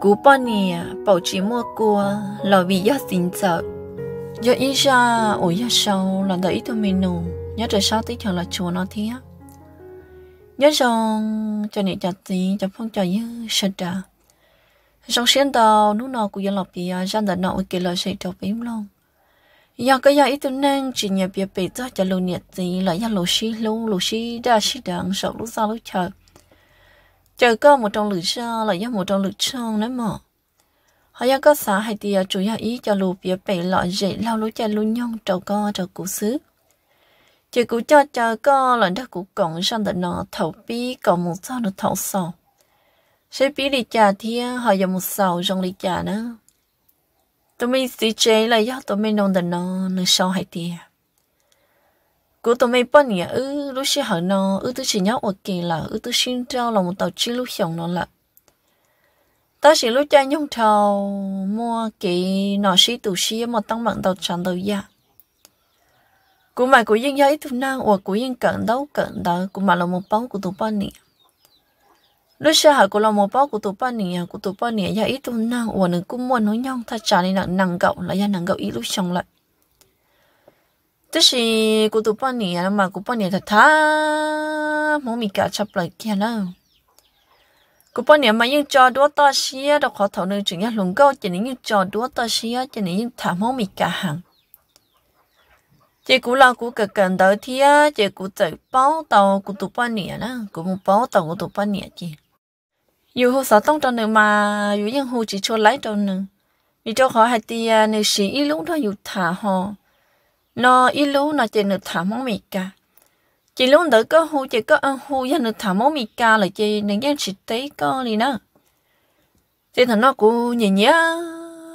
cú bao nè bảo chỉ mua cua là vì do xin sợ do ý ra ủa do sao là đợi tụi mình nụ nhớ trời sao tí thường là chùa nó thế nhớ rằng cho nè chặt tí cho phong cho như sạch ra trong xuyên tàu nú nó cũng dân lọc bia dân đã nọ kể lời sẽ trọc bếm luôn giờ cái giờ ít tuổi nên chỉ nhà bia bể ra cho lưu nhiệt gì là giờ lô xí lưu lô xí đa đằng sợ lúc sau lúc chờ chờ có một trong lửa cho là do một trong lửa trong nữa mà họ do có xã hay thì chủ yếu ý cho lù bia bể lọ dễ lao lú cha lú nhông trầu co trầu cụ xứ chỉ cụ cho chờ co là đã cụ cổng sang tận nó thầu bi còn một sao được thầu sầu sẽ bí đi trà thì họ dùng một sầu trong đi nữa tụi mình xí chế là do tụi mình nông tận nó nơi sau hay cứ tôi mày bọn nhỉ ư lúc xưa hở nó ư tôi chỉ nhớ ở kỳ là ư tôi xin trao là một tàu chi lúc hiểu nó là ta chỉ lúc chơi nhung thầu mua kỳ nọ xí tủ xí mà tăng bằng tàu tràn tàu ya cú mà cú yên giấy tụi nàng ở cú yên cận đâu cận đâu, cú mà là một bao của tôi bọn nhỉ lúc xưa hở cú là một bao của tôi bọn nhỉ của tôi bọn nhỉ ya ít tụi nàng ở nửa cú mua nó nhong ta trả nên nặng nặng gạo là ya nặng gạo ít lúc chồng lại 这是古多半年了嘛，古半年的他，冇咪搞出来天了。古半年嘛，用做多大些的话头呢，只要龙沟，只能用做多大些，只能用他冇咪搞行。chỉ cú là cú cái cần tới thì á chỉ cú chạy báo tàu cú tụ ban nè nè muốn báo tàu cú tụ ban nè chị dù hồ sáu tông trong mà dù những hồ chỉ cho lấy trong này vì cho họ hai tia nếu sĩ lúc đó dù thả họ nó ít lúc nó chỉ được thả máu mì cả chỉ lúc đỡ có hù chỉ có ăn hù ra được thả máu mì cả là chỉ nên gian chỉ thấy có gì nữa thế thằng nó cũng nhẹ nhẹ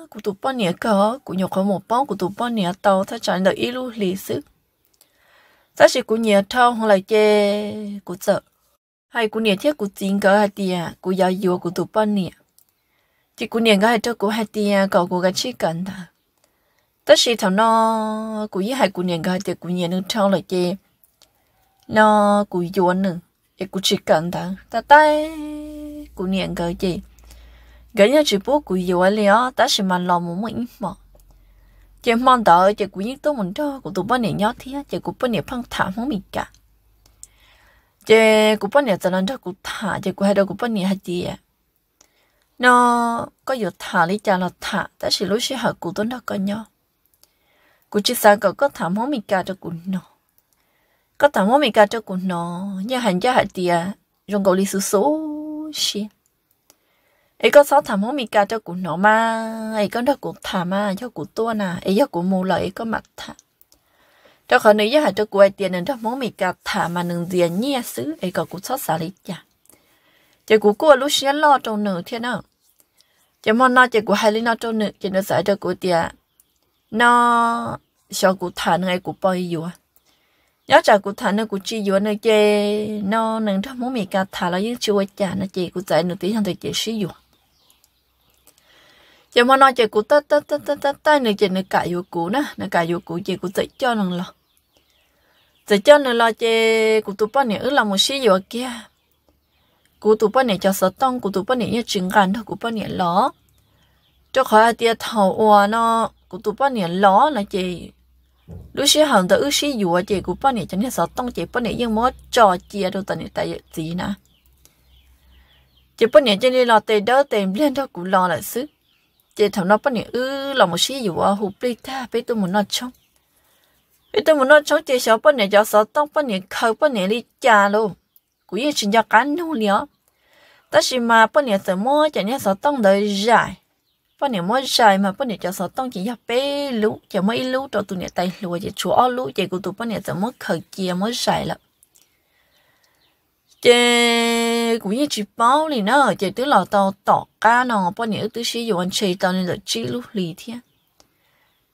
cũng tụt bao nhiêu cơ cũng nhọc có một bao cũng tụt bao nhiêu tàu thay chẳng được ít lúc lì sức sao chỉ cũng nhẹ thâu hoặc là chỉ cũng sợ hay cũng nhẹ thiết cũng chính cỡ hai tia cũng giáo dục cũng tụt bao nhiêu chỉ cũng nhẹ cái hai cho cũng hai tia cậu cũng cái chỉ cần thôi tất sĩ thằng nó cụ với hai cụ nhà gái thì cụ nhà nó trao lại chơi nó cụ yến nữa thì cụ chỉ cần ta ta tay cụ nhà gái chơi gần như chỉ bố cụ dọn liền ta sẽ mang lòng một mình mà chỉ mong đợi chỉ cụ những tôi muốn cho cụ tôi bên này nhớ thế chỉ cụ bên này phăng thả không bị cả chỉ cụ bên này giờ lần cho cụ thả chỉ cụ hai đầu cụ bên này hai gì nó có giờ thả lấy cha là thả ta sẽ lúc sẽ học cụ tuấn đó coi nhau กู chỉ sang cậu có thảm hôm mì cả cho cô nó có thảm hôm mì cả cho cô nó nhà hàng gia hạt tiệt dùng gò lì số số xí ấy có sáu thảm hôm mì cả cho cô nó mà ấy có được cụ thảm mà cho cô tua nà ấy cho cô mù lợi ấy có mặt thả cho khỏi nữa hạt cho cô ai tiền nên thảm món mì cả thả mà nương tiền nhia xứ ấy có cụ xót xả lý chả chỉ cô cua lúc xíu lo trong nửa thế nào chỉ món nó chỉ cô hai lý nó trong nửa chỉ nó sợ cho cô tiền nó cho cụ thả ngay cụ bơi dù nhớ chả cụ thả nó cụ chi dù nó chê nó nâng thằng muốn mì cà thả là những chưa chả nó chê cụ dạy nửa tí thằng thầy chê xí dù chê mà nói chê cụ ta ta ta ta ta ta nửa chê nửa cả dù cụ nè nửa cả dù cụ chê cụ dạy cho nâng lọ dạy cho nửa lọ chê cụ tụ bao này ước là một xí dù kia cụ tụ bao này cho sợ tông cụ tụ bao này như trứng gàn thôi cụ bao này lọ cho khỏi tia thầu ua nó cụ tụ bao này lọ là chê lúc xí hằng tới xí dùa chị của bọn này chẳng nên sợ tông chị bọn này nhưng mà trò chia đâu tận này tại gì nè chị bọn này cho nên là tê đó, tê lên đó cũng lo lại xứ chị thằng nó bọn này ư là một xí dùa hụp đi ta bây tôi muốn nó chống bây tôi muốn nó chống chị sợ bọn này cho sợ tông bọn này khâu bọn này đi cha luôn cũng như chuyện cho cá nô lió ta chỉ mà bọn này sợ mua chẳng nên sợ tông đời dài bọn nè mới dài mà bọn nè cho sợ tông chỉ nhập bé lú chỉ mới lú cho tụi nè tay lúa chỉ chúa lú chỉ của tụi bọn nè chỉ mới khởi kia mới dài lắm chị cũng như chị bao thì nó chị tứ lò tao tỏ cá nó bọn nè tứ sử dụng chơi tao nên là chị lú lì thế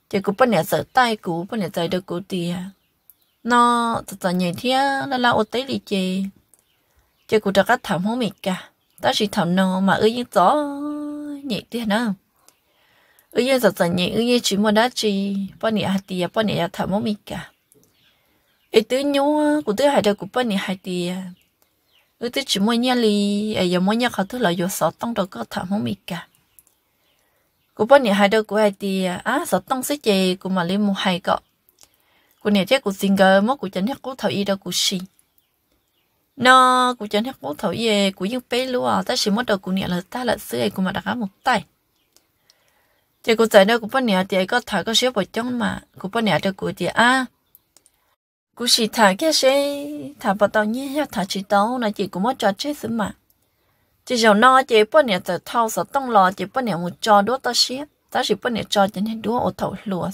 chị cũng bọn nè sợ tay cũ bọn nè tay được cũ tiền nó tao là nhảy thế nó là ô tế lì chị chị cũng tao cắt thảm không mịt cả tao chỉ thảm nó mà ơi những gió nhảy thế nào ư ye giật giật nhị ư ye chỉ muốn đã chỉ bọn nhị hạt tiề bọn nhị thả mông mít cả ê tứ nhú của tứ hạt đầu của bọn nhị hạt tiề ư tứ chỉ muốn nhá li ai giờ muốn nhá khó thứ là vô sợ tông đầu có thả mông mít cả của bọn nhị hạt đầu của hạt tiề á sợ tông sẽ chơi, của mà lên một hai cọ của nhị thế của singer mất của chân hết của thầu y đâu của xì nó của chân hết của thầu y của những bé lúa ta chỉ muốn đầu của nhị là ta là xưa của mà đã có một tay chị cũng giải nữa cũng bắt nhẹ thì có thả có xíu vào trong mà cũng bắt nhẹ được của chị à cũng chỉ thả cái xe thả vào tàu nhé theo chỉ tàu là chị cũng mất cho chết mà chị giàu no chị bắt nhẹ từ thau sợ tông lò chị bắt nhẹ một trò đốt ta xíu ta chỉ bắt nhẹ trò cho nên đúa thầu lúa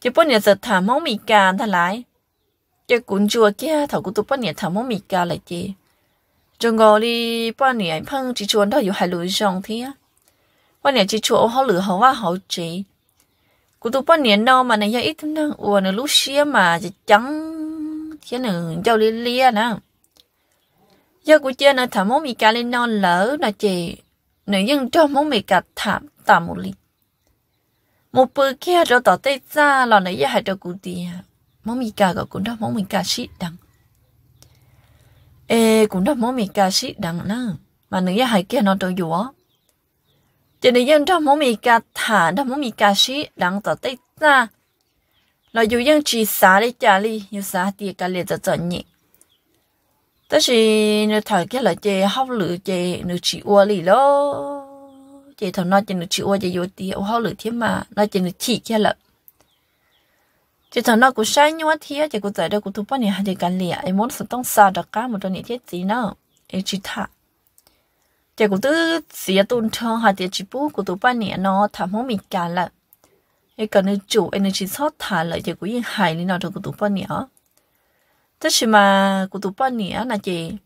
chị bắt nhẹ từ thả máu mì cà thả lại chị cũng chua kia thầu cũng tụ bắt nhẹ thả mì cà lại chị trong ngồi đi bắt nhẹ phăng chỉ chuồn đó อยู่海路上天 bọn chỗ họ lửa họ hoa họ bọn cụ tụ 半年 đâu mà này ya ít thằng năng uổng nó lúc xia mà chỉ trắng thế nào giao lia lia nè giờ cụ chơi nó thảm mông mì cà lên non lỡ là chị nữ dân cho mông mì cà thảm tạm một ly một bữa kia rồi tỏ tay ra là nãy giờ hai đầu cụ tì món mì cà gọi cũng đó món mì cà xịt đằng ê cũng đó món mì cà xịt đằng nè mà nữ giờ hai kia nó đâu dùa cho nên dân trong mỗi mì cà thả trong mỗi mì cà xí đang tỏ tết ra là dù dân chỉ xả đi trả đi như xả thì cả liệt tật tật nhỉ tất chỉ nếu thời cái là chè hóc lửa chè nếu chỉ ua lì lo chè thằng nó chè nếu chỉ ua chè vô thì ua hóc lửa thế mà nó chè nếu chỉ cái là chè thằng nó cũng sai nhưng mà thế chè cũng tại đây cũng thu bao nhiêu hai cái liệt ai muốn sự tông xa đặc cá một trong những thiết gì nữa ai chỉ thả 这个都是要蹲车还得起步，个都半年咯，他们没干了。一个人住，一人去操他了，这个人海里那这个都半年。这是嘛，个都半年那这，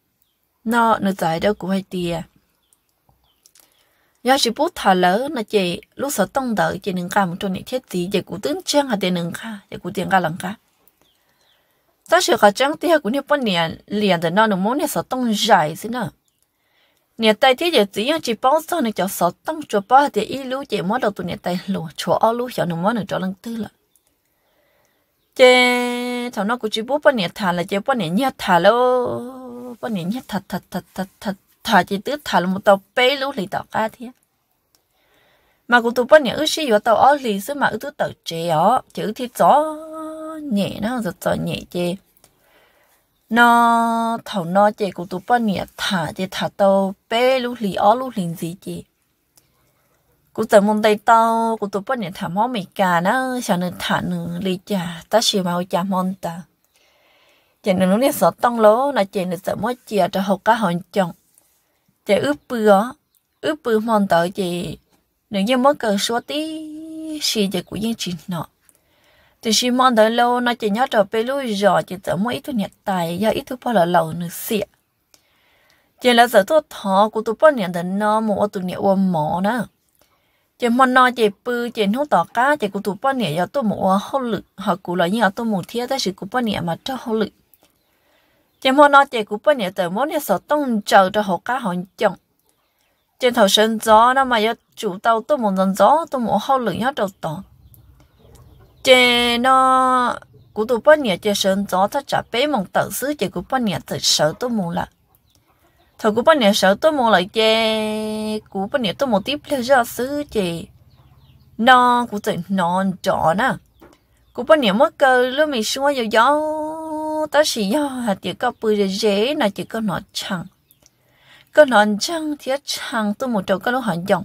那那在的个还低。要是不他了，那这路上动的这能干么做呢？天气这个蹲车还得能干，这个点干能干。但是个讲的还个呢半年，连的那能么呢？是动热是呢。nhiệt tay thế giờ chỉ chỉ bao giờ này cho sáu tăng cho ba thì ít lú chỉ mỗi đầu tụi nhà tay lú cho ao lú cho nó mỗi nữa cho lần tư là chế thằng nó cũng chỉ bố bao nhà thà là chế bao nhà nhà thà lô bao nhà nhà thà thà thà thà thà thà chỉ tứ thà là một tàu bê lú lì tàu cá thế mà cũng tụi bao nhà ước gì vào tàu ao lì xứ mà ước tứ tàu chế ó chữ thì gió nhẹ nó rất gió nhẹ chế nó thầu nó chỉ cũng tụ bao nhiêu thả chỉ thả tàu bé lúc lì ó lúc lìn gì chỉ, cũng từ mông tây tàu cũng tụ bao nhiêu thả máu mì cà nó sao nên thả nữa lì chả ta xì mau chả mông ta chỉ nửa lúc này sợ tông lố là chỉ nửa sợ mất chìa cho học cá hòn chồng chỉ ướp bừa ướp bừa mông tàu chỉ, nếu như mất cờ số tí xì chỉ cũng yên chị nọ thì chỉ mong tới lâu nó chỉ nhớ trở về lối rồi chỉ tớ mỗi ít thu nhật tài giờ ít thứ bao là lâu nữa xịa chỉ là giờ thu thọ của tụi bao nhận đến nó một tụi nhận ôm mỏ nữa chỉ mong nó chỉ bự chỉ không tỏ cá chỉ của tụi bao nhận giờ tôi một hậu lực họ cũng là như tôi một thiết đó chỉ của bao nhận mà cho hậu lực chỉ mong nó chỉ của bao nhận tớ mỗi nhận sợ tông chờ cho họ cá họ chồng trên thầu sinh gió nó mà giờ chủ tàu tôi một dần gió tôi một hậu lực nhớ đầu tỏ chế nó cú tụ bao nhiêu chế sơn gió thắt chặt bé mong tự xứ chế cú bao nhiêu tự sợ tôi mù lại thầu cú bao nhiêu sợ tôi mù lại chế cú bao nhiêu tôi mù tiếp theo ra xứ chế nó cú tự non trọ nè cú bao nhiêu mất cơ lúc mình xuống vào gió ta chỉ do hạt chỉ có bự dễ là chỉ có nó chẳng có nó chẳng thì chẳng tôi một trâu có lúc họ dòng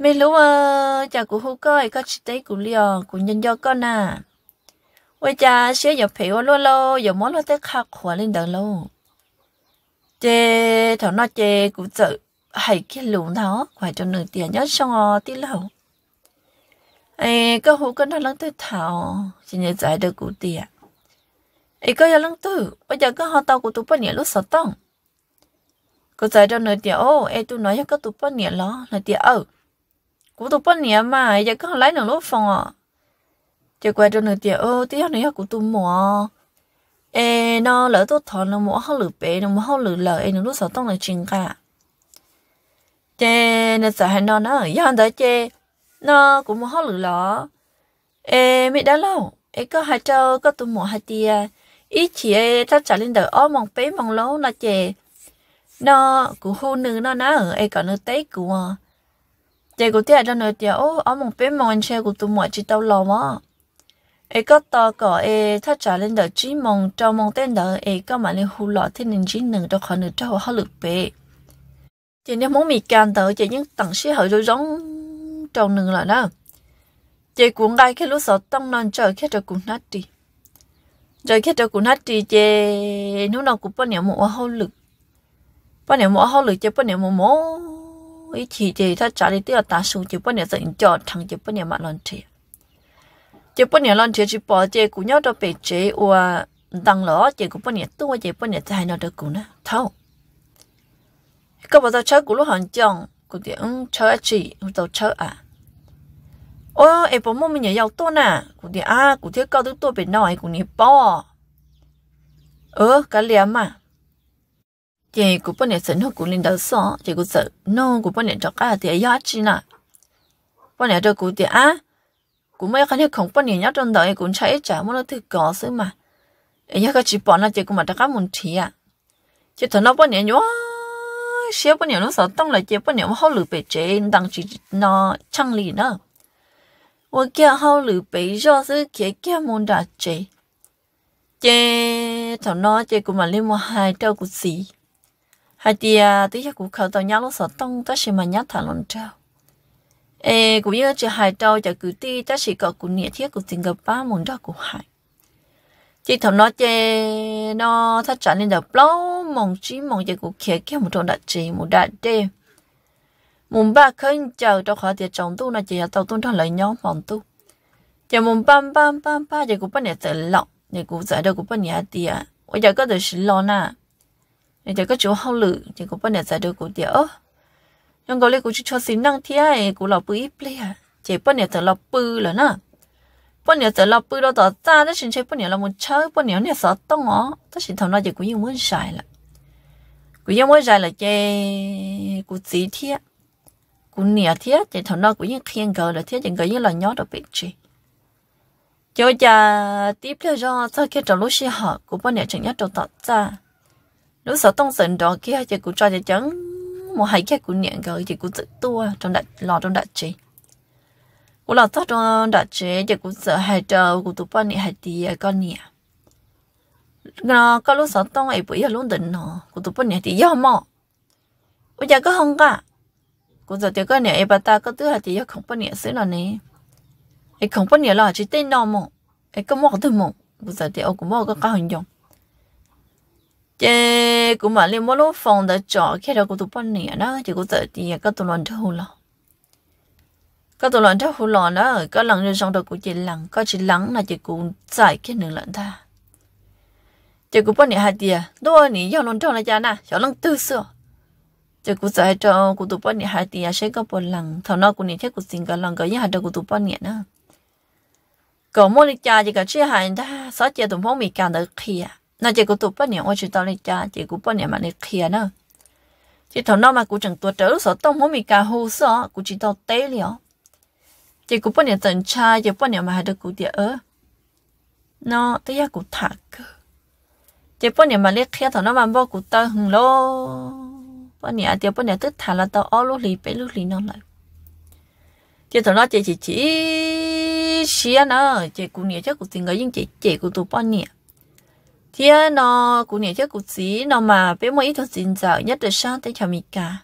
mấy lúc mà ờ, chả của hú coi có chị tế của liò của nhân do con à vậy cha sẽ nhập ô lô lô nhập món lô tết khắc khóa lên đời lô chê thằng nó chê của chợ hãy cái lũ nó phải cho nửa tiền nhớ xong rồi tí lâu ai có hú con nó lắng tới thảo chỉ nhớ giải được của tiền ai có giờ lắng tử bây giờ có họ tao của tụi bọn nhảy lúc sợ tông có giải cho nửa tiền ô ai tụi nói cho có tụi bọn nhảy lo nửa tiền ở cú tụ bận nhẹ mà giờ có lấy nó lốt phong, à giờ quay cho nửa tiền ô tí nữa cú tụ mua, ê nó lỡ tốt thon nó mua hao lử bé nó mỏ hao lử lỡ ê nó lúc sáu tông là chừng cả chê nó sợ hay nó nó ở yon đó chê nó cũng mua hao lử lỡ ê mẹ đã lâu ê có hai trâu có tụ mua hai tia ít chị ê thắt trả lên đời ô, mong bé mong lố là chê nó cũng hôn nữ nó nó ở ê còn nó tết của chị cũng tiếc cho nơi tiếc ô ở một bên mong anh chơi cũng tụi mọi chị tao lo mà ấy có to có ấy thắt trả lên đỡ chỉ mong cho mong tên đỡ ấy có mà lên hù lọ thì nên chỉ nâng cho khỏi nửa cho họ lực bể chị nếu muốn mì can tới chị những tặng sĩ hậu rồi giống trong nửa là đó chị cũng ngay khi lúc sau tông non chờ khi cho cũng nát đi chờ khi cho cũng nát đi chị lúc nào cũng bao nhiêu một hậu lực bao nhiêu một hậu lực chị bao nhiêu một mối ý chỉ để ta trả đi tiêu ta xuống chỉ bao nhiêu giờ cho thằng chỉ bao nhiêu mà lần thế chỉ bao nhiêu lần thế chỉ bỏ chỉ cũng nhớ đó bị chế và đằng lỡ chỉ cũng bao nhiêu tua chỉ bao nhiêu thay nó được cũng nè thâu các bạn ta chơi cũng lúc hàng chồng cũng để ứng chơi chỉ tao chơi à ô em bảo mua mình nhớ giàu to nè cũng để à cũng thế cao thứ tôi bị nói cũng nhớ bỏ ơ cái liếm mà chị cũng bên này sinh hoạt của linh đầu xó chị cũng sợ nô cũng bên này cho cả thì giá trị nè bên này cho cũng thì á à, cũng mấy cái không bên này nhát trong đời cũng chạy trả muốn nó thực có sự mà ấy cái chỉ bỏ nó chị cũng mà đã có muốn thì à chị thằng nó bên này nhớ xíu bên này nó sợ tông lại chị bên này mà hậu lử bể chế đang chỉ nó chăng lì nữa 我叫好刘备，若是姐姐们大姐，姐头脑姐姑嘛，你莫害到个事。hai thì à, tí chắc cũng khẩu tàu nhau lúc sợ tông ta sẽ mà nhát thả lần trao ê cũng như chỉ hai trâu chỉ cứ ti ta sẽ có cụ nghĩa thiết của tình gặp ba muốn đó cũng hại chỉ thầm nói chê nó thắt chặt lên đập lâu mong chỉ mong chỉ cũng khía kia một trong đại chỉ một đại đê muốn ba khấn chờ cho khỏi tiệt chồng tu là chỉ là tàu tu thằng lấy nhóm phòng tu chỉ muốn ba ba ba ba chỉ cụ bắt nhẹ tự lọc chỉ cũng giải đâu cũng bắt nhẹ tiệt bây à. giờ có được xin lo nè để cho có chú hậu lử thì cũng bắt nhận giải được của tiểu nhưng có lẽ cũng cho xin năng thi ai cũng lọc bự ít lẹ chỉ bắt nhận ra lọc bự là nè bắt nhận ra lọc bự đó tỏ ra đó xin chơi bắt nhận là một chơi bắt nhận này sợ tông ó đó xin thằng nó chỉ cũng như muốn xài là cũng như muốn xài là chơi cũng gì thế cũng nhẹ thế chỉ thằng nó cũng như khen gờ là thế chỉ có như là nhớ được biết gì cho cha tiếp theo cho sau khi trong lúc xí học, cũng bắt nhận chẳng nhất đầu tỏ ra lúc sau tông sần đó kia chỉ cũng cho cho chẳng một hai kia cũng nhận rồi chỉ cũng tự tua trong đặt lò trong đặt chế cũng lò thoát trong đặt chế chỉ cũng sợ hai chờ cũng tụ bao nhiêu hai tí con nhỉ nó có lúc sau tông ấy bây giờ luôn định nó cũng tụ bao nhiêu tí giờ mò bây giờ có không cả cũng giờ thì có nhỉ bà ta có thứ hai tí giờ không bao nhiêu xứ nào nè ấy không bao nhiêu là chỉ tên nó mò ấy có mò thứ mò cũng giờ thì ông cũng mò có cả hành động chế cũng mà liên mỗi lúc phòng đã cho khi đó cũng tụ bọn nè đó chỉ cũng tự thì các tụ lần thâu lọ các tụ lần thâu lọ đó các lần rồi xong đó cũng chỉ lắng các chỉ lắng là chỉ cũng giải cái nửa lần ta chỉ cũng bọn nè hai tia đôi nè giàu lần thâu là cha nè giàu lần tư sửa chỉ cũng giải cho cũng tụ bọn nè hai tia sẽ có bốn lần, thằng nó cũng nè thế cũng xin cả lần cái nhà đó cũng tụ bọn nè đó có mỗi cha chỉ cả chuyện hai ta sáu chỉ tụ phong mì càng được kia 那结果多半年我去到你家，结果半年嘛你去呢，这头脑嘛古整多走手动，我没干好事哦，估计到得了。结果半年等差，结半年嘛还得古点呃，那得要古塔个，结半年嘛你去头脑嘛不古到很咯，半年结半年得塔了到二路里北路里那来，结头脑结结结，是啊呢，结姑娘结古定个应结结古多半年。thế nó cũng nhớ chức cũng gì nó mà biết mỗi ít thôi tin giờ nhất là sáng tới cho mình cả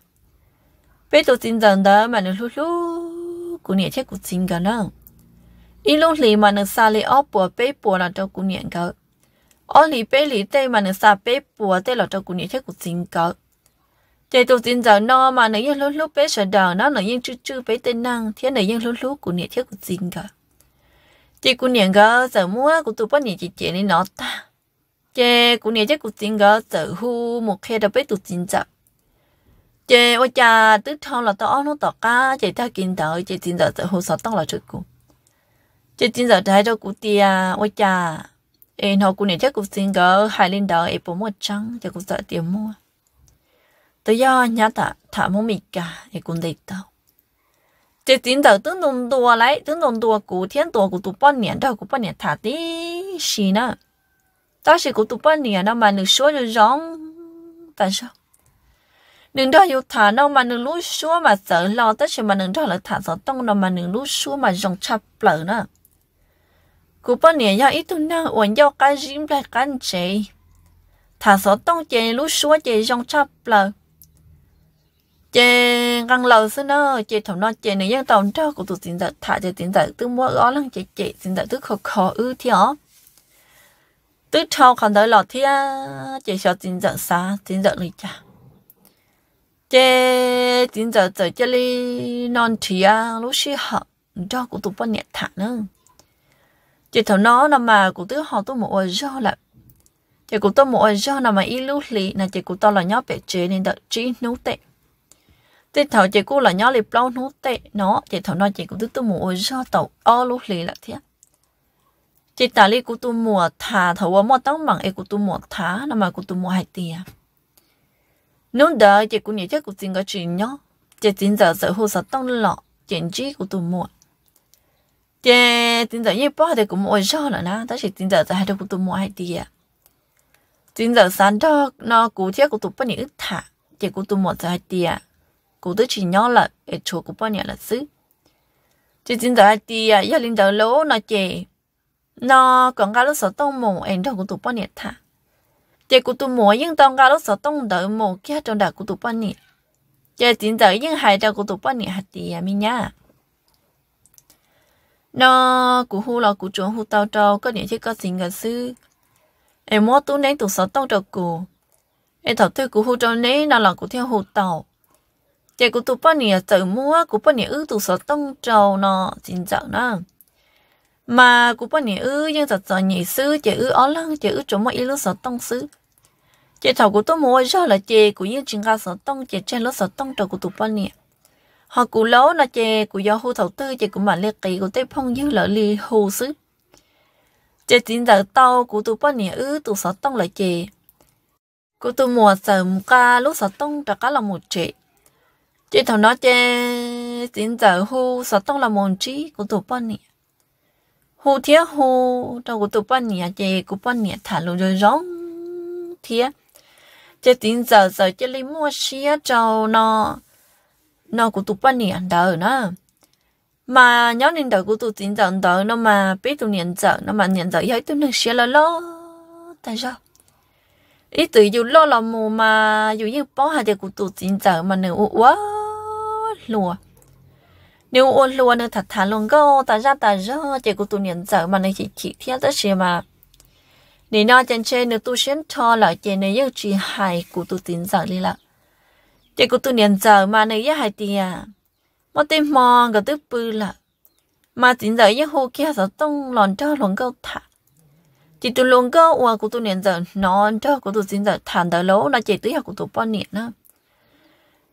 biết tôi tin giờ đó mà nó lúc lúc cũng nhớ chức cũng tin cả nó ít lúc này mà nó xa lì óp bùa bé bùa là cho cũng nhớ cả ó lì bé lì tê mà nó xa bé bùa tê là cho cũng nhớ chức cũng tin cả thế tôi tin giờ nó mà nó yên lúc lúc bé sợ đờ nó nó yên chư chư bé tên năng thế nó yên lúc lúc cũng nhớ chức cũng tin cả chị cũng nhớ cả giờ mua cũng tụi bắt nhớ chị chị nên nó ta chế cũng nhớ chắc cũng tin gỡ tự hu một khi đã biết tụt tin chậm chế ôi cha tức thon là tao nó tao cá chế ta kinh tao chế tin giờ tự hu sao tao là chút cũng chế tin giờ thấy đâu cũng tia ôi cha em họ cũng nhớ chắc cũng tin gỡ hai lên đó em bốn một trắng chế cũng sợ tiền mua tôi do nhá ta thả mua mì cả em cũng đầy tao tin giờ tướng đồng đùa lại tướng đồng đùa cũng thiên đùa cũng tụ bao nhiêu đâu cũng bao nhiêu thả tí xí nữa đó sẽ của tụi bên nè nó mà nửa số rồi rón tại sao nửa đó yêu thả nó mà nửa lúa số mà sợ lo tất sự mà nửa đó là thả sợ tông nó mà nửa lúa số mà rong chập lở nữa cụ bên do ít tu năng uẩn do cái riêng lại cái chị thả sợ tông chị lúa số chị rong chập lở chị gần lâu xưa nó chị thằng nó chị nửa dân tàu đó của tụi tiền tật thả chị tiền tật tư mua ó lăng chị chị tiền tật tư khó khó ư thì ó tức thâu còn tới lọt thì chỉ cho tin giận xa tin giận lịch cha chế tin giận tới chơi li non thì à lúc xí họ cho cũng tụ bao nhiêu thả nữa chế thầu nó là mà cũng tức họ tôi một do là chế cũng tôi một do là mà ít lúc lì là chế cũng tôi là nhóc bé chế nên đợi trí nấu tệ chế thầu chế cũng là nhóc lì bao nấu tệ nó chế thầu nó chế cũng tức tôi một do tàu o lúc lì là thế chị ta li cụ tu mùa thà thầu mua tông bằng e cụ tu mùa thả nằm mà cụ tu mùa hai tia nông đỡ chị cũng nhớ chắc cụ tin cái chuyện nhó chị tin giờ sợ hồ sợ tông lọ chuyện chi cụ tu mùa chị tin giờ như bao thì cũng mua cho là na đó chị tin giờ hai đứa cụ tu mùa hai tia tin giờ sáng đó nó cụ chết cụ tu bao nhiêu thả chị cụ tu mùa giờ hai tia cụ tu chỉ nhó là e chỗ cụ bao nhiêu là xứ chị tin giờ hai tia giờ linh giờ lỗ nó chị nó còn gà lúc sở tông mù ảnh đâu cũng tụ bao nhiêu thà chị cũng tụ mùa nhưng tông gà lúc sở tông đợi mù kia trong đời cũng tụ bao nhiêu chị tiền đợi nhưng hai đà cũng tụ bao nhiêu hạt tiền à mi nhá nó cũng hú lò cũng chuẩn hú tao trâu có những chiếc có xin gà sư em mua túi nén tụ sở tông trâu cụ em thảo thư cũng hú trâu nén nó là cũng theo hú tàu chị cũng tụ bao nhiêu tự mua cũng bao nhiêu ư tụ sở tông trâu nó tiền dạo nó mà cũng bao nhiêu ư nhưng thật sự nhị sư chỉ ư ó lăng chỉ ư chỗ mọi lúc sợ tông xứ chỉ thầu của tôi mua do là chè của những chuyện ga sợ tông chỉ trên lúc sợ tông trò của tụi bao nhiêu họ cụ lố là chè của do hồ thầu tư chỉ của mà lê kỳ của tép phong dư lỡ li hồ xứ chỉ tin giờ tàu của tụi bao nhiêu ư tụi sợ tông là chè của tôi mua sợ ca lúc sợ tông trò cá là một chè chỉ thầu nói chè tin giờ hồ sợ tông là một trí của tụi bao nhiêu hồ thía hồ trong của tụ ban nhỉ chị của ban nhỉ thả lù rồi rong thía chị tin giờ giờ chị lấy mua xía cho nó nó của tụ ban nhỉ đỡ nó mà nhớ nên đỡ của tụ tin giờ đỡ nó mà biết tụ nhận giờ nó mà nhận giờ ấy tụ nên xía là lo tại sao ý tự dù lo là mù mà dù như bó hai chị của tụ tin giờ mà nữa quá lùa nếu ôn luôn nó thật thà luôn go ta ra ta ra chỉ của tu niệm giờ mà nó chỉ chỉ theo tới xí mà nếu nói chân trên nếu tu xuyên cho là chỉ này yêu chỉ hài của tu tin giờ đi là chỉ của tu niệm giờ mà này yêu hài tiền à. mà tên mòn cái thứ bự là mà tin giờ yêu hồ kia sao tung loạn cho lòn go thả chỉ tu lòn go qua của tu niệm giờ non cho của tu tin giờ thản đời lâu là chỉ tới học của tu bao niệm nữa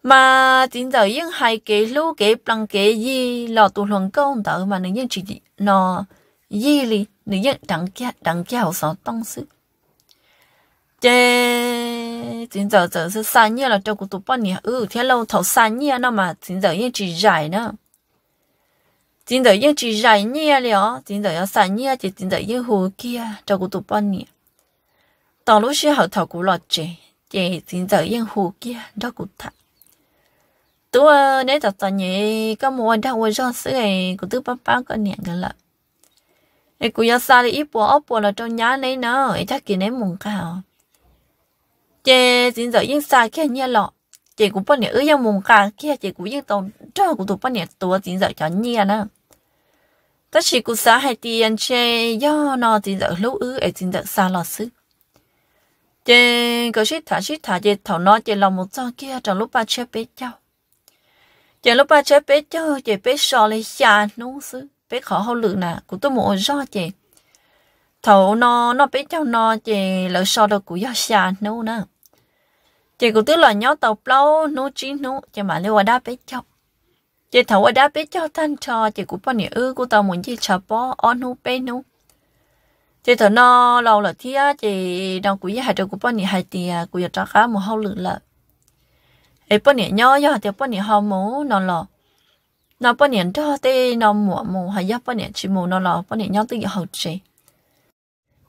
mà chính giờ những hai cái lũ cái bằng cái gì lọ tụ luận công tử mà những chỉ nó gì li những đẳng kia đẳng kia học sáu tông sư chế chính giờ giờ là sáu nhiêu là trong cuộc tụ bao nhiêu ừ thế lâu thầu sáu nhiêu nó mà chính giờ những chỉ dài nữa chính giờ những chỉ dài nhiêu liền chính giờ có sáu nhiêu thì chính giờ những hồ kia trong cuộc tụ bao nhiêu tao lúc xưa học thầu cuộc lo chế chế chính giờ những hồ kia đó cuộc thật tôi nếu tập tập nhỉ có mua đâu mua cho sữa này cũng tôi bắp bắp có nhẹ cái lợn ấy cũng gia sa thì ít bùa ốc bùa là trong nhà này nó ấy chắc kia này mùng cao chị xin giờ yên xa kia nhẹ lọ chị cũng bắt nhiêu ư yên mùng cao kia chị cũng yên tàu cho cũng tụ bắt nhiêu tuổi xin giờ cho nhẹ nữa ta chỉ cũng xã hai tiền chơi do nó xin giờ lũ ư ấy xin giờ xa lọ sữa chị có shit thả shit thả chị thảo nó chị lòng một cho kia trong lúc ba chơi bế cháu chỉ lúc ba chơi bé chơi chỉ bé sò lấy xa nung sư bé khó hậu lự nè cũng tôi muốn rõ chị thầu nó nó bé cháu nó chị lỡ sò đâu cũng do xa nung nè chị cũng tức là nhớ tàu lâu nung chín nung chị mà lưu ở đó bé cháu chị thầu ở đó bé cháu thanh trò chị cũng bao nhiêu ư của tàu muốn chị chập bó on nung bé nung chị thầu nó lâu là thia chị đang cũng giờ hai đứa cũng bao nhiêu hai tiền cũng giờ trả khá một hậu lự lợi ai bữa nay nhỏ nhỏ thì bữa nay họ mù nó lò nó bữa nay cho tê nó mù mù hay giáp bữa nay chỉ mù nó lò bữa nè nhỏ tê học chơi,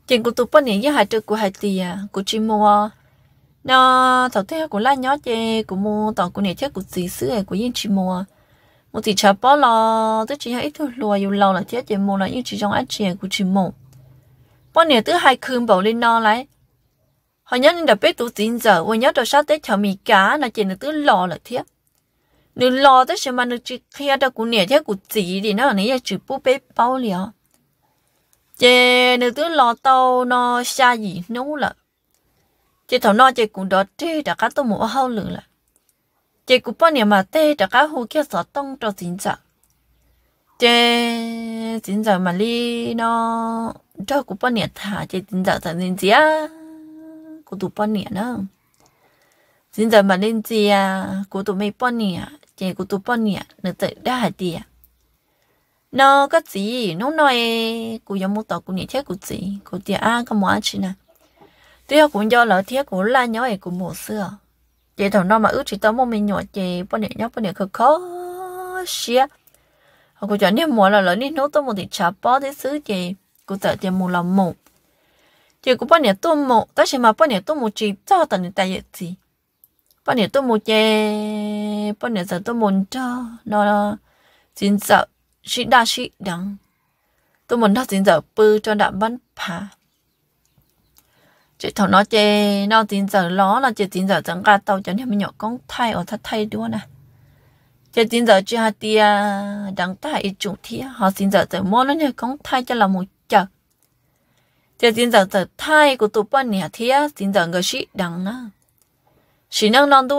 chuyện của tụi bữa nay giáp hay trước của hai tì à của chỉ mù nó thầu thế của lá nhỏ chơi, của mù tao của nè chết của gì sữa của yên chỉ mù một tỷ chả bỏ lò tức chỉ hay ít thôi lùa dù lâu là chết chỉ mù là yên chỉ trong ăn chơi, của chỉ mù bữa nay thứ hai khương bảo lên nó lại họ nhớ nên đã biết tụ tin giờ và nhớ cho sát tới chào mì cá là chỉ là tứ lò là thế nữ lo tới xem mà nữ chỉ khi đó cũng nhẹ thế cũng chỉ thì nó là nãy chỉ bố bé bao liền chị nữ tứ lo tàu nó xa gì nấu là chị thảo nó chị cũng đó tê đã cá tôi mua hao lửa là chị cũng bao nhiêu mà tê đã cá hồ kia sợ tông cho tin giờ chị tin giờ mà đi nó cho cũng bao nhiêu thả chị tin giờ thằng tin gì á của tụi bọn nè nữa xin giờ mà lên gì à của tụi mấy bọn nè chị của tụi bọn nè nữa tự đã hả đi nó có gì nó nói của giống một tàu của nè thiết của gì của tiền à có món chứ nè tuy là cũng do lỡ thiết của là nhớ ấy của mùa xưa chị thằng nó mà ước chỉ tao mua mình nhỏ chị bọn nè nhóc bọn nè khờ khó xia cô chuẩn đi mua là lỡ đi nó tao một thịt chả bao thế xứ chị cô tự tiền mua làm một chỉ có bao nhiêu tu mộ tất nhiên mà bao nhiêu tu mộ chỉ cho tận đại địa gì, bao nhiêu tu mộ chơi, bao nhiêu giờ tu mộ cho nó chính giờ sĩ đa sĩ đắng tu mộ nó chính giờ bư cho đã bắn phá chỉ thằng nó chơi, nó chính giờ nó là chỉ chính giờ chẳng cả tàu chẳng hiểu mình nhỏ con thay ở thắt thay đứa nè chỉ chính giờ chưa hạt tia đắng tại chủ thia họ chính giờ từ mua nó nhờ con thay cho là một 这真正在太过多半年天，真正个是当啊，是能让多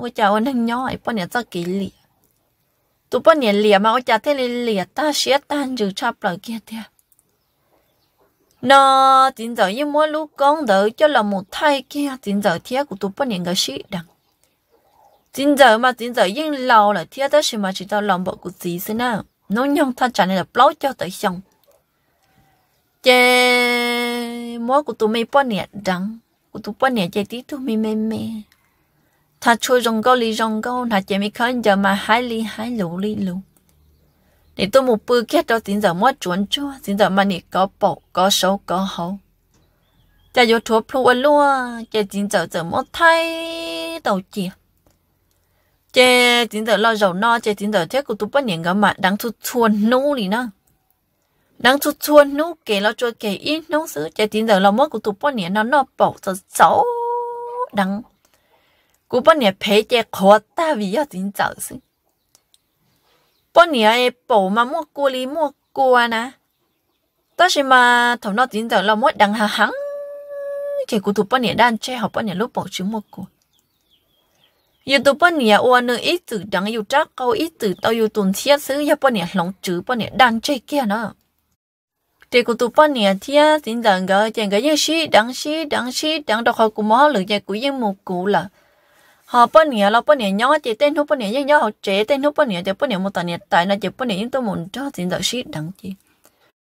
我家我能 nhỏ ấy 半年 chắc kỹ lì, tụ 半年 lì mà tôi chả thấy lì ta sẽ tan trừ chắp lại kia thế. nó chính giờ như mỗi lúc con đỡ cho là một thai kia chính giờ thế của tụ 半年个是当，chính giờ mà chính giờ nhưng lâu là thế đó là mà chỉ tao làm bộ của gì thế nó nhong ta chả nên là cho tới xong chế mua của tụi mày bao nhiêu đắng của tụi bao nhiêu chế tí tụi mày mày mày thà chui rong câu li rong câu thà chế mày khăn giờ mà hai li hai lũ li lũ để tôi một bự kết đó tính giờ mua chuẩn chua tính giờ mà nị có bộ có số có hậu cha vô thuốc plu luôn chế tính giờ giờ mua thay đầu chi. chế tính giờ lo giàu no chế tính giờ thế của tụi bao nhiêu cái mà đáng thu thuần nô đi nữa đang chuột chuột nú kể lo chuột kể ít nú sứ chạy tin giờ lo mất của tụi bọn nè, nó nó bỏ cho xấu đắng của bọn nè phải chạy khó ta vì giờ tin giờ sứ bọn nhẹ bỏ mà mua cua li mua cua nè đó chỉ mà thằng nó tin giờ lo mất đắng hà hắng chạy của tụi bọn nè đang chơi học bọn nè lúc bỏ chứ mua cua yêu tụi bọn nhẹ ua ít từ đắng yêu trắc câu ít từ tao yêu tuần thiết sứ yêu bọn nhẹ lòng chứ bọn nhẹ đang chơi kia nữa 这个都半年天，现在个这个也是，当时当时当到好古毛了，这古也木古了。họ bữa nè là bữa nè nhỏ chỉ tên thôi bữa nè nhưng nhỏ họ trẻ tên thôi bữa nè chỉ bữa nè một tuần nè tại nó chỉ bữa nè nhưng tôi muốn cho tiền đỡ shit đằng chi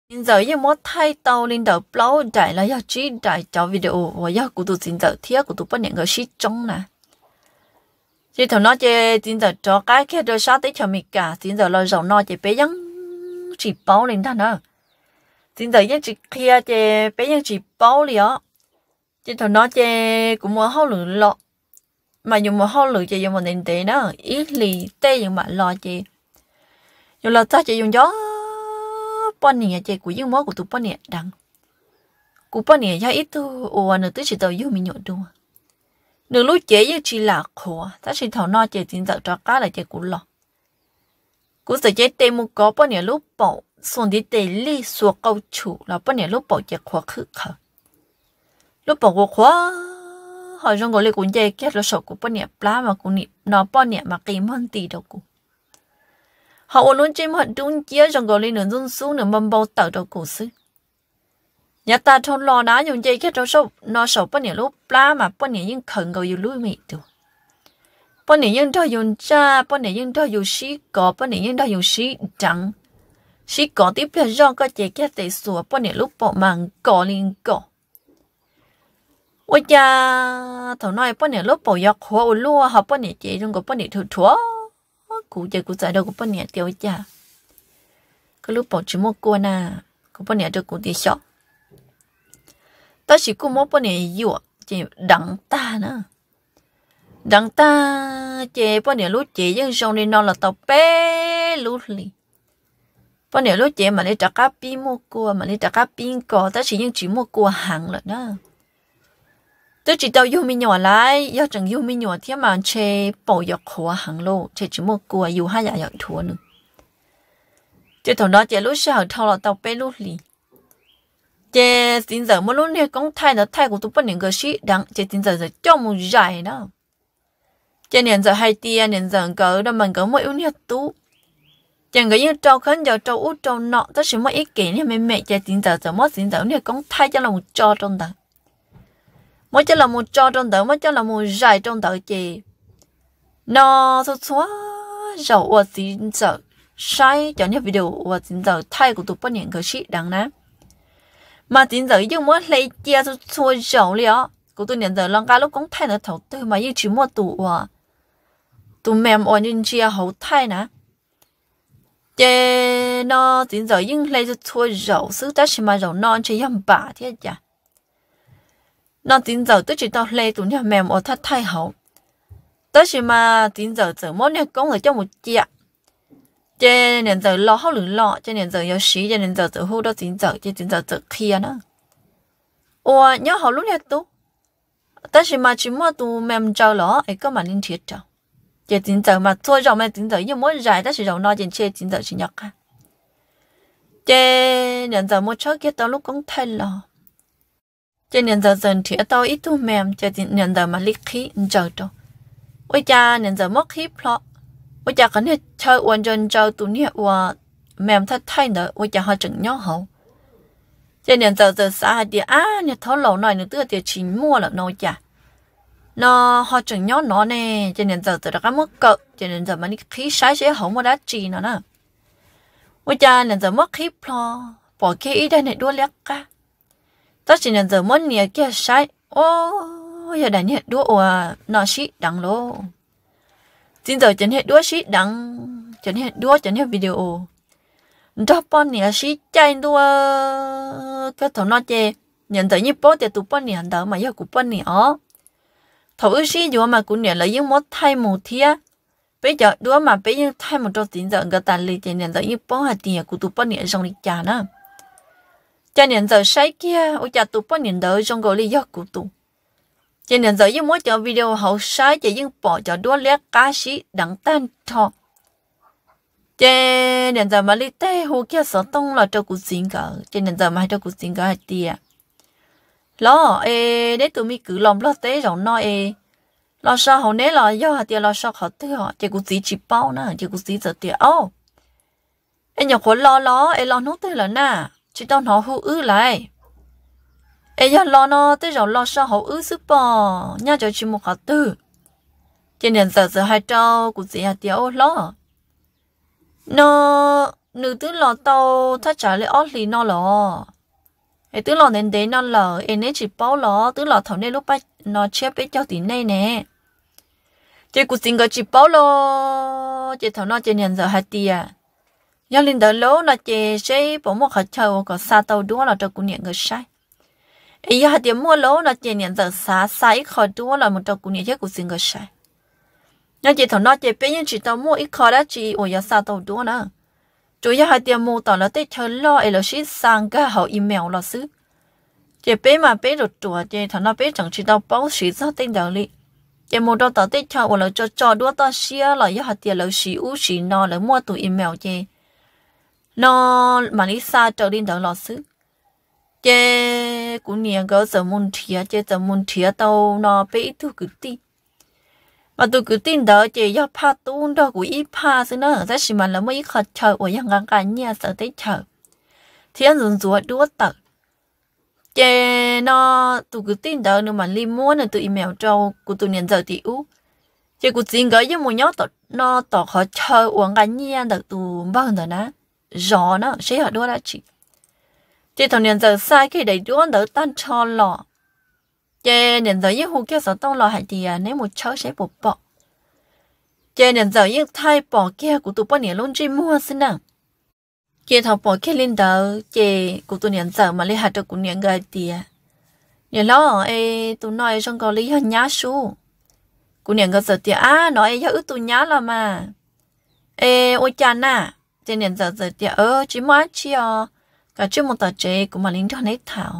tiền đỡ nhưng mà thay tàu lên đỡ plau đại là 要 chỉ đại cho video và 要 cụ tụ tiền đỡ thiết cụ tụ bữa nè người shit trong nè chỉ thằng nó chơi tiền đỡ cho cái kia đôi sao tới cho mình cả tiền đỡ là giàu nó chơi bé dăng chỉ bao lên ta nữa kia thằng nó cũng muốn học lửa lọ, mà dùng một học lửa chỉ dùng một nền tệ đó, ít lì tê dùng mà lo chỉ, dùng lo ta chỉ dùng gió bọn nè chỉ của dùng mối của tụi bọn nè đằng, của bọn nè cho ít tu, ủa nửa tới chỉ tàu dùng mình nhộn đua, nửa lúc chế yêu chỉ là khổ, ta chỉ thầu nó chỉ tin tật cho cá là chỉ cũng lọ, của sợ chế tê một có bọn nè lúc bỏ 送的得力所高处，老半年老保也垮去靠，老保我垮，好像我那个爷给了手骨半年，拉嘛骨你老半年嘛给满地的骨。họ ôn luôn chim hận đúng chia trong gọi lên nửa dung xuống nửa mâm bao tờ đầu cổ sư nhà ta thôn lò ná dùng dây kết đầu sâu nó sầu bao nhiêu lúc la mà bao nhiêu nhưng khẩn gọi dùng lui mị tu bao nhiêu nhưng thôi dùng cha bao nhiêu nhưng thôi dùng sĩ có bao nhiêu nhưng thôi dùng sĩ trắng chỉ có tiếp theo rong có chỉ cái tệ sủa bọn này lúc bọn mang cỏ liền cỏ ôi cha thằng nói bọn này lúc bọn giặc hoa lúa họ bọn này chỉ trong cái bọn này thua thua cụ chơi cụ giải đâu của bọn này tiêu cha cái lúc bọn chỉ mua cua nè của bọn này được cụ đi shop ta chỉ cụ mua bọn này dụ chỉ đắng ta nữa đắng ta chỉ bọn này lúc chỉ dân sông đi nó là tàu bé lúc liền bao nhiêu lúc chị mà đi trả cá pin mua cua mà đi trả cá pin cò ta chỉ những chỉ mua cua hàng rồi đó tôi chỉ tao yêu mình nhỏ lại yêu chẳng yêu mình nhỏ thì mà chê bỏ yêu khóa hàng lô chê chỉ mua cua yêu hai nhà yêu thua nữa chị thằng đó chị lúc sau thao là tao bé lúc lì chị tin giờ mỗi lúc này công thay nó thay của tôi bao nhiêu cái gì đặng chị tin giờ giờ cho một dài đó chị nên giờ hai tia nên giờ cỡ đó mình cỡ mỗi yêu nhiệt tú chẳng cái như trâu khấn giờ trâu út trâu nọ tất sự mọi ý kiến thì mẹ mẹ chạy tiền tờ tờ mất tiền tờ này cũng thay cho là một cho trong tờ mất cho là một cho trong tờ mất cho là một dài trong tờ chị nó số số giàu ở tiền tờ sai cho những video ở tiền tờ thay của tụi bọn những cái shit đằng nè mà tiền tờ nhưng mỗi lấy chia số số giàu liền của tụi những tờ lòng cá lúc cũng thay nó thầu tư mà như chỉ mua tụ tụi mềm ở những chia hậu thay nè chế nó tiền giờ nhưng lấy cho thua dầu xứ ta chỉ mà dầu non chỉ yam bà thế à chả nó tiền giờ tôi chỉ tao lấy tụi nhau mềm ở thắt thay hậu ta chỉ mà tiền giờ giờ mỗi nhà công ở trong một chia chế nên giờ lo hậu lửng lo chế nên giờ yếu sĩ chế nên giờ giờ hô đó tiền giờ chế tiền giờ giờ kia nữa ủa nhớ hậu lúc này tu ta chỉ mà chỉ mua tụi mềm trâu lo ấy có mà nên thiệt trâu chỉ chính giờ mà thôi rồi mà chính giờ nhưng mỗi giải đó chỉ rồi nói chuyện chơi chính giờ chỉ nhọc ha chỉ nhận giờ mỗi chỗ kia tao lúc cũng thay lo chỉ nhận giờ dần thì tao ít thu mềm chỉ nhận giờ mà lick khí giờ đâu ôi cha nhận giờ mất khí plot ôi cha cần hết chơi hoàn toàn chơi tụi nhẹ và mềm thật thay nữa ôi cha họ chừng nhau hậu chỉ nhận giờ giờ xa thì à nhận thấu lâu nói nữa tựa thì chỉ mua là nấu chả nó họ chẳng nhớ nó nè cho nên giờ từ đó mất cỡ cho nên giờ mà đi khí sai sẽ không có đá chi nó nè ôi cha nên giờ mất khí plo bỏ cái ý đây này đua lẹt cả ta chỉ nên giờ mất nhiều cái sai, ô giờ đã nhận đua ủa nó xí đắng lô chính giờ chẳng hết đua xí đắng chẳng hết đua chẳng hết video đó bọn nè xí chạy đua cái thằng nó chê nhận tới như bố thì tụi bọn nè đỡ mà giờ cũng bọn nè ó thôi xí mà cũng nhận thay một bây giờ đứa mà bây giờ thay một trò tiền giờ người ta lấy tiền nhận giờ như bao hạt tiền của tụi bọn nhận xong đi trả nữa cho nhận giờ sai kia ô cha tụi bọn nhận đỡ trong gọi lý do của tụi cho nhận giờ như mỗi cho video hậu sai chỉ những bỏ cho đứa lẽ cá sĩ đặng tan thọ cho nhận giờ mà lý tê hồ kia sợ tông là cho cụ xin cả cho nhận giờ mà cho cụ xin cả hạt tiền lo ê để tụi mi cứ lòng lo tế rồi nói ê lo sao họ nế lo do họ tiền lo sao họ tư họ chỉ cũng gì chỉ bao na chỉ cũng gì giờ tiền ô em nhỏ khốn lo lo em lo nốt thế là na chỉ tao nó hú ư lại em giờ lo nó tới rồi lo sao họ ư sức bò nha cho chỉ một họ tư trên nền giờ giờ hai trâu cũng gì hạt tiền ô lo nó nữ tứ lo tao thắt chặt lấy ót lì nó lo ấy tức là đến đấy nó lở em ấy chỉ bao lỏ tức là thầu nên lúc bắt nó chép ấy cho tí này nè chị cũng xin gọi chỉ bao lỏ chị thầu nó chị nhận giờ hai tia nhưng linh đỡ lố nó chị sẽ bỏ một hạt châu có xa tàu đúng là trầu cũng nhận người sai ấy hạt tia mua lố nó chị nhận giờ xá xa ít khỏi đúng là một trầu cũng nhận chết cũng xin người sai nhưng chị thầu nó chị bé nhưng chị tàu mua ít khỏi đó chị ủa giờ xa tàu đúng nữa chủ yếu hai tiền mua tao là tết chờ lo ấy là xin sang cái hậu là xứ chỉ bé mà bé được chùa chỉ thằng nó bé chẳng chỉ đâu báo sĩ ra tên đạo lý chỉ mua tao tết chờ là cho cho đua tao xia là yếu hai là xí u xí nó là mua tụ email chỉ nó mà lý sa trở đi đạo là xứ chỉ cũng nhiều cái giờ muốn thiệt chỉ giờ muốn nó bé thu cứ tí mà tôi cứ tin đó chỉ do pa tuôn đó của ít pa xí nó rất xí mà là mấy khó chờ của yang gang cái nhà sợ tới chờ thiên dùng rùa đua tật chê nó tôi cứ tin đó nữa mà li muốn là tôi email cho của tôi nhận giờ thì u chê của tin cái giống một nhóc tọt nó tọt khó chờ uống cái nhà được tụ bao giờ nè rõ nó sẽ họ đua đã chỉ. chê thằng nhận giờ sai khi để đua đỡ tan cho lọ chế nên giờ yêu hú kia sợ tông lo hại thì à, nếu một cháu sẽ bột bọ chế nên giờ yêu thay bỏ kia của tụi bọn nè luôn chỉ mua xin nào chế bỏ kia lên đầu chế của tụi nè giờ mà lấy hạt được của nè người thì à. nè lo ê tụi nói trong có lý hơn nhá su của nè người giờ thì à nói yêu tụi nhá là mà ê cha nà chế nên giờ giờ thì ơ ờ, chỉ mua chia ờ. cả chứ một tờ chế của mà lính cho nấy thảo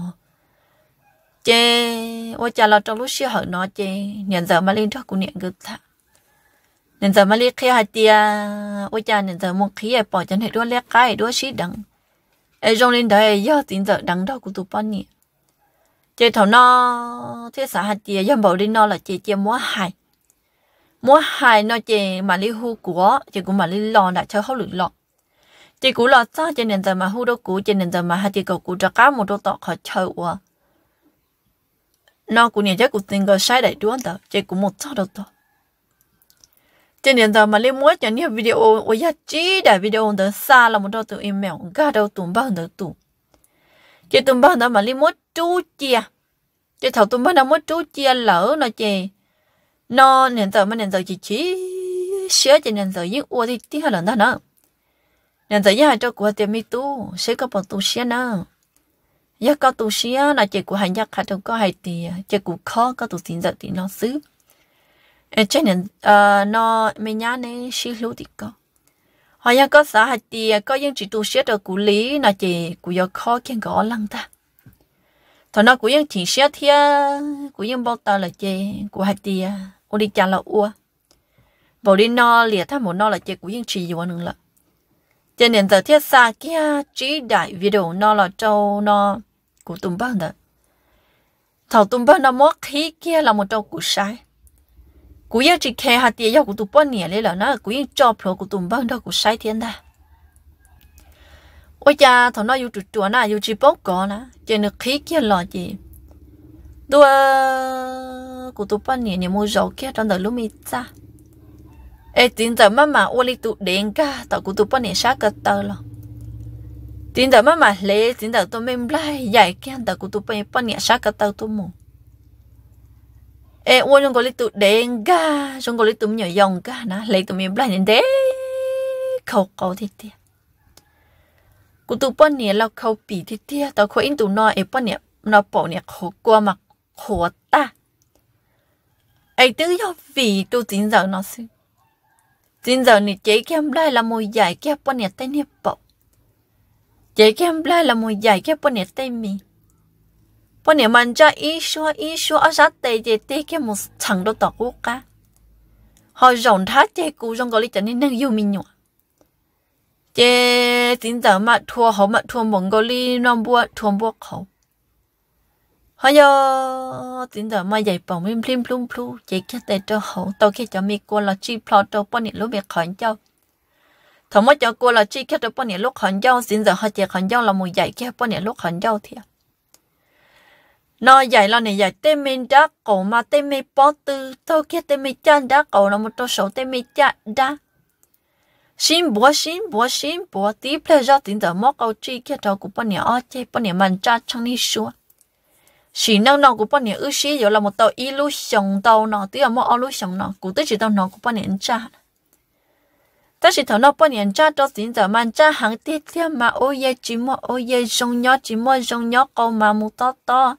chê ô chả lo trong lúc xưa hở nó chê nhận giờ mà lên trước cũng nhận cực thà nhận giờ mà lên khi hai tia ô chả nhận giờ một khí ai bỏ chân hết đua lẹ cái đua xí đắng ai trong lên đời, do tiền giờ đắng đó cũng tụt bao nhiêu chê thầu nó thế xã hạt tia dân bảo đi nó là chê chê múa hài múa hài nó chê mà li hu của chê cũng mà li lò đã chơi hậu lửa lọ chê cũng lọ sao chê nhận giờ mà hú đâu cũ chê nhận giờ mà hạt tia cầu cũ cho cá một đôi tọt khỏi chơi quá nó cũng nhận chắc cũng tình cờ sai đại đuôn tờ chỉ cũng một sao đâu tờ trên điện thoại mà lấy muốn cho nhiều video ô giá chỉ đại video tờ xa là một đôi từ email cả đầu tụm bao tờ tụ chỉ tụm bao tờ mà lấy muốn chú chia chỉ thầu tụm bao tờ muốn chú chia lỡ nó chê nó điện thoại mà điện thoại chỉ chỉ sửa trên điện thoại những ô thì tiếng là đó nữa điện thoại nhà cho của tiệm mi tu sẽ có bọn tu xe nữa giờ có tổ sĩ là chỉ của hành giác khá trong có hay thì chỉ của khó có tổ sĩ giờ thì nó xứ ờ, cho nên ờ, nó mình nhá nên xí lú thì có hoặc giờ có xã hay thì có những chỉ tổ sĩ ở của lý là chỉ của giờ khó kiên gõ lăng ta thôi nó của những chỉ sĩ thì của những bao ta là chỉ của hay thì ôn đi chả là ua bảo đi nó liệt thà muốn nó là chỉ của những chỉ gì nữa là cho nên giờ thiết xa kia chỉ đại video nó là châu nó của tùm bao nè thảo tùm bao nè mất khí kia là một trâu của sai cú yêu chỉ khe hạt tiền yêu của tụi bọn nhỉ lấy là nó cú yêu cho pro của tụi bọn đó của sai thiên đa ôi cha thằng nó yêu chuột chuột na yêu chỉ bốc cỏ na chỉ nó khí kia là gì đua của tụi bọn nhỉ nhỉ mua dầu kia trong đời lúc mì cha ê tính giờ mà mà ô li tụi đen cả tao của tụi bọn nhỉ sát cả tao rồi tin đó mà mà lệ tin đó tôi mình lại dạy cái anh ta của tôi bây bao nhiêu sáng cả tàu tôi mù em ôi chúng có lấy tụi đen ga chúng có lấy tụi nhảy dòng ga nè lấy tụi mình lại nên đấy khâu cầu thì tiếc của tụi bao nhiêu là khâu bì thì tiếc tao in tụi nó ê bao nhiêu nó bỏ nhiêu khổ qua mà khổ ta ấy tự do vì tôi tin giờ nó xí tin giờ này chế kem lại là mồi dài kem bao nhiêu tên hiệp bọc Chị kem lại là một giải cái bọn nhật tay mi. Bọn nhật mình cho ý số ý số ở sát tay chị tê cái một chẳng đồ tao quốc cả. Họ dọn thá chị cú trong gọi chân chẳng nên năng yêu mình nhọ. Chị tính giờ mà thua họ mà thua mong gọi lý nông bua thua bua họ, Họ giờ tính giờ mà dạy bỏng mình plim plum plu chị cái tay cho hậu tao kia cho mi cô là chi plot cho bọn nhật lúc bị khỏi cho thằng mới cho cô là chi kia được bao nhiêu lúc hòn dâu xin giờ họ chỉ hòn dâu là mùi giải kia bao nhiêu lúc hòn dâu thiệt nó dạy là này dạy tên mình đã cổ mà tên mình bỏ từ thâu khi tên mình chăn đã cổ là một trò số tên mình chan đã xin búa xin búa xin búa tí ple ra tính giờ móc câu chi kia thâu của bao nhiêu ở chơi bao nhiêu mình cha trong đi xuống chỉ năng nó của bao nhiêu ước xí giờ là một tàu illusion tàu nó tí là một illusion nó cũng tới chỉ tàu nó của bao nhiêu cha 但是头脑半年炸到现在嘛，炸行天天嘛，哦耶，寂寞哦耶，重要寂寞重要，高嘛木多多，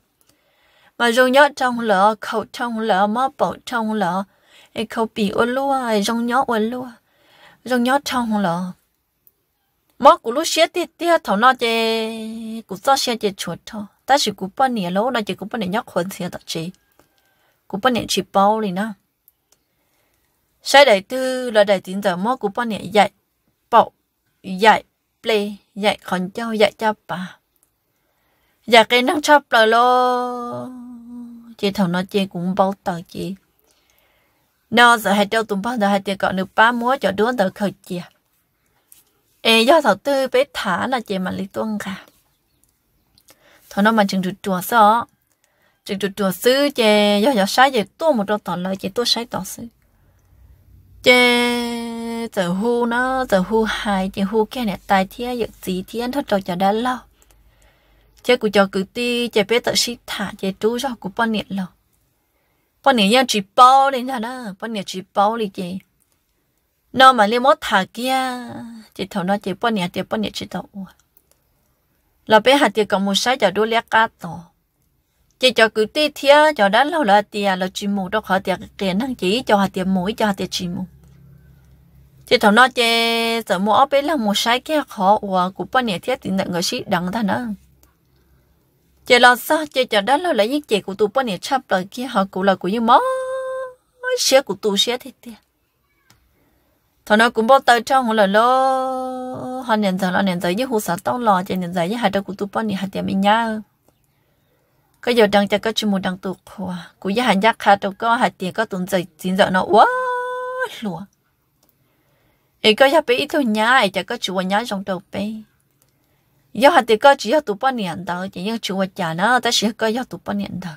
嘛重要痛了，口痛了，嘛爆痛了，哎口鼻我撸啊，重要我撸啊，重要痛了，嘛古撸些天天头脑的，古早些的错头，但是古半年了，那就古半年要混些的这，古半年去包里呢。sai đại tư là đại tín giờ mô của bọn nhẹ dạy bọc dạy ple dạy còn cho dạy cho bà dạ cái năng chắp lời lo chị thằng nó chị cũng bao tờ chị nó giờ hai trâu tụm bao giờ hai tiền gọi được ba múa cho đứa tờ khởi chị ê do thầu tư bé thả là chị mà lý tuân cả thằng nó mà chừng được chùa sợ chừng được chùa sư chị do giờ sai chị tua một đôi tờ lời chị tua sai tờ sư chế giờ hu nó giờ hu hai chế hu cái này tài thiê giật gì thiê thôi trò chờ đã lâu chế cụ cho cứ ti chế bé tự xí thả chế chú cho cụ bao nhiêu lâu bao nhiêu nhau chỉ bao đi nha đó bao nhiêu chỉ bao đi chế nó mà liên mốt thả kia chế thầu nó chế bao nhiêu chế bao nhiêu chỉ tàu là bé hạt tiệc còn một sai giờ đôi lẽ cá tổ chỉ cho cứ tê thia cho đã lâu là tiền à, là chỉ mù đâu khó tiệt à, tiền năng chỉ cho họ tiền mũi cho họ tiền chỉ mù chỉ thằng nó chơi sợ mua ở bên là một sai kia à, khó và cũng bao nhiêu thiết tiền nặng người sĩ đắng thằng nữa chỉ lo sao chỉ cho đã lâu là những chị của tụi bao nhiêu chấp lời kia họ cũng là của như mó xe của tụi xe thì tiền thằng nó cũng bao tay trong là lo họ nhận giờ nó nhận giờ như hồ sản tông lò chỉ nhận giờ như hai đứa của tụi bao nhiêu hai tiền mình nhau ก็อยู่ดังจะก็ชิมูดังตุกหัวกูยาหันยักคาตัวก็หัดเตียก็ตุนใจจินจเนาะว้าหลัวไอ้ก็ยาไปอีทุนยาไอ้จะก็ชัวญาจงตัวไปยาหัดเตียก็จียาตุปนเนียนเดาจะยังชัวจานะแต่เสียก็ยาตุปนเนียนเดา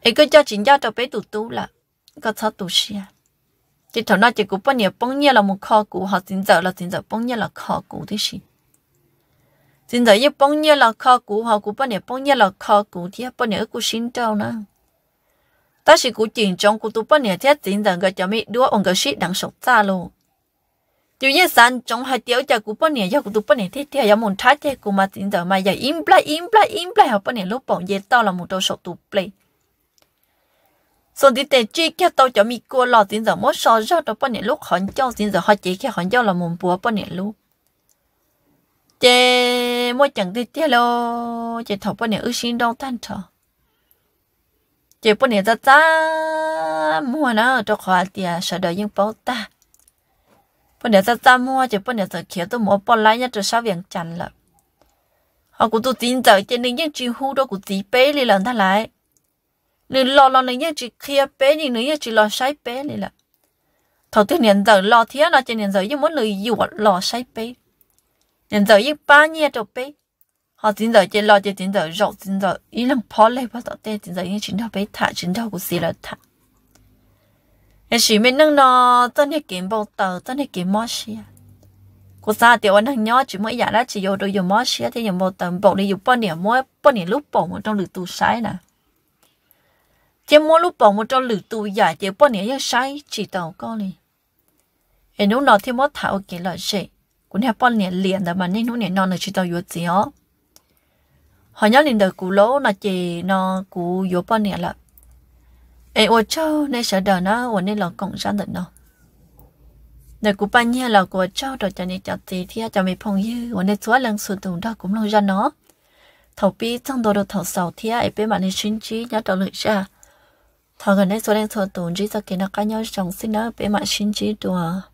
ไอ้ก็จะจินยาตัวไปตุตุละก็ชอบตุเสียจิตถนาจิกูปนเนียปงเนี่ยเรามุขอกูหัดจินจเราจินจปงเนี่ยเราขอกูที่สิ现在一半年了考古，好古半年半年了考古，天半年古新招呢。但是古紧张古都半年天真正个叫咪多往个水当手炸咯。就一山中还掉着古半年，要古都半年天天要蒙查着古嘛真正嘛要 in black in black in black，好半年六半夜到了木头手都 play。ส่วนที่แต่จีแค่ตัวจะมีกลัวหลอดสินสมมติชอบชอบตัวปนเนี่ยลูกหอนเจ้าสินสหอจีแค่หอนเจ้าละมุมปัวปนเนี่ยลูก chế mua chẳng cái tiếc lo chế thọ bao nhiêu ước xin đông tan thọ chế bao nhiêu ta ta mua nó cho khóa tiền à, sợ đời nhưng bao ta bao nhiêu ta ta mua chế bao nhiêu ta kia tôi mua bao lái nhất rồi sao viện chẳng lắm họ cũng tôi tin giờ chế nên những chuyện hú đó cũng tí bé đi lần ta lại nên lo lo nên những chuyện kia bé nhưng nên những chuyện lo sai bé đi là thầu tiên hiện giờ lo thiếu nó chế hiện giờ nhưng muốn lời dụ lo sai bé 人就一八年就被，好真就一老就真就肉真就一两跑来跑到底真就一真就被他真就不死了他。也是没能咯，真的见不到，真的见没事啊。cô sa tiểu anh thằng chỉ mỗi giả đó chỉ vô đôi dùng mót xía thì dùng một tầm bộ đi dùng bao nhiêu mỗi bao nhiêu lúc bộ một trong lửa tu sai nè chỉ mỗi lúc bộ một trong lửa tu giả chỉ bao nhiêu sai chỉ tàu con đi em lúc nào thì mót thảo kỹ lợi gì cũng theo bọn liền liền đó mà nên nó liền non là chỉ tao yếu gì ó họ nhớ liền đời cũ lỗ là chỉ nó cũ yếu bọn liền là ê ô châu nên sợ đời nó ô nên là cộng sản định nó đời cũ bao nhiêu là của châu rồi cho nên cho gì thì cho mình phong như ô nên chúa lần sử dụng đó cũng lâu ra nó thầu bi trong đồ đồ thầu sầu thì ai bên bạn nên xin chí nhớ đầu lưỡi ra thầu gần đây số đang thầu tồn chỉ cho cái nó cá nhau trong xin nó bên bạn xin chí đùa